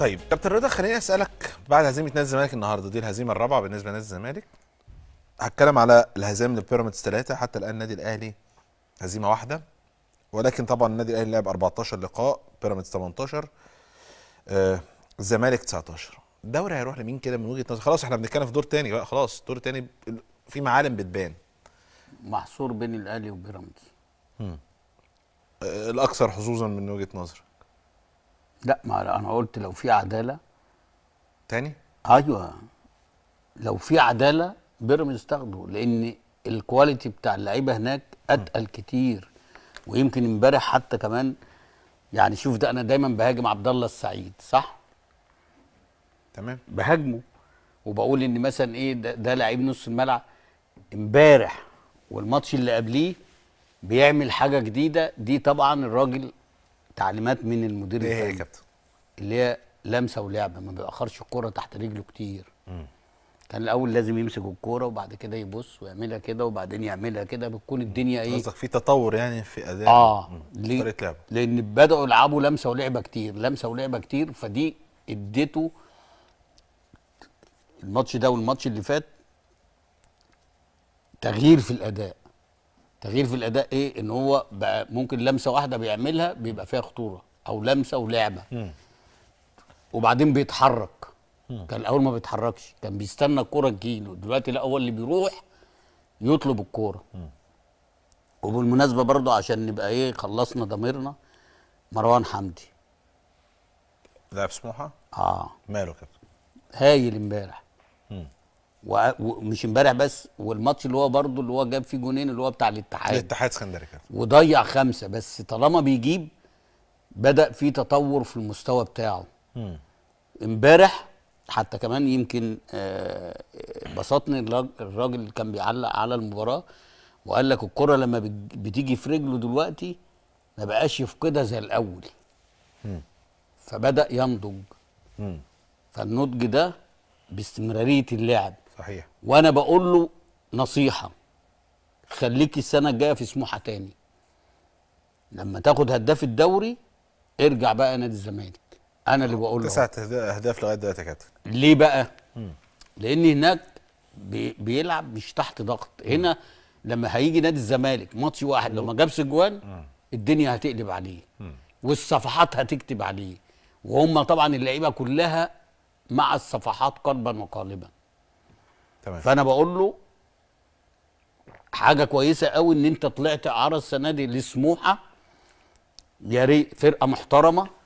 طيب كابتن رضا خليني اسالك بعد هزيمه نادي الزمالك النهارده دي الهزيمه الرابعه بالنسبه لنادي الزمالك هتكلم على الهزائم للبيراميدز ثلاثه حتى الان النادي الاهلي هزيمه واحده ولكن طبعا النادي الاهلي لعب 14 لقاء بيراميدز 18 آه الزمالك 19 الدوري هيروح لمين كده من وجهه نظر خلاص احنا بنتكلم في دور تاني بقى خلاص دور تاني في معالم بتبان محصور بين الاهلي وبيراميدز آه، الاكثر حظوظا من وجهه نظري لا ما انا قلت لو في عداله تاني ايوه لو في عداله بيراميدز تاخده لان الكواليتي بتاع اللعيبه هناك اتقل كتير ويمكن امبارح حتى كمان يعني شوف ده انا دايما بهاجم عبد الله السعيد صح تمام بهاجمه وبقول ان مثلا ايه ده, ده لعيب نص الملعب امبارح والماتش اللي قبليه بيعمل حاجه جديده دي طبعا الراجل تعليمات من المدير ايه يا كابتن اللي هي لمسه ولعبه ما بيأخرش الكرة تحت رجله كتير مم. كان الاول لازم يمسك الكوره وبعد كده يبص ويعملها كده وبعدين يعملها كده بتكون الدنيا ايه قصدك في تطور يعني في اداء اه طريقه لعبه لان بداوا يلعبوا لمسه ولعبه كتير لمسه ولعبه كتير فدي اديته الماتش ده والماتش اللي فات تغيير في الاداء تغيير في الاداء ايه ان هو بقى ممكن لمسه واحده بيعملها بيبقى فيها خطوره او لمسه ولعبه وبعدين بيتحرك كان الاول ما بيتحركش كان بيستنى الكوره تجيله دلوقتي لا هو اللي بيروح يطلب الكوره وبالمناسبه برضه عشان نبقى ايه خلصنا ضميرنا مروان حمدي لاعب سموحه اه ماله كده هايل امبارح ومش امبارح بس والماتش اللي هو برضه اللي هو جاب فيه جونين اللي هو بتاع الاتحاد الاتحاد اسكندريه وضيع خمسه بس طالما بيجيب بدا في تطور في المستوى بتاعه امبارح حتى كمان يمكن آه، آه، بسطني الراجل اللي كان بيعلق على المباراه وقال لك الكره لما بتيجي في رجله دلوقتي ما بقاش يفقدها زي الاول فبدا ينضج فالنضج ده باستمراريه اللعب صحيح وانا بقول له نصيحه خليكي السنه الجايه في سموحه تاني لما تاخد هداف الدوري ارجع بقى نادي الزمالك انا اللي بقول له تسعه اهداف لغايه دلوقتي يا كابتن ليه بقى؟ لان هناك بي بيلعب مش تحت ضغط هنا لما هيجي نادي الزمالك ماتش واحد لو ما جابش اجوان الدنيا هتقلب عليه والصفحات هتكتب عليه وهم طبعا اللعيبه كلها مع الصفحات قلبا وقالبا تمام. فانا بقول له حاجه كويسه قوي ان انت طلعت اعاره السنه دي لسموحه يا ريت فرقه محترمه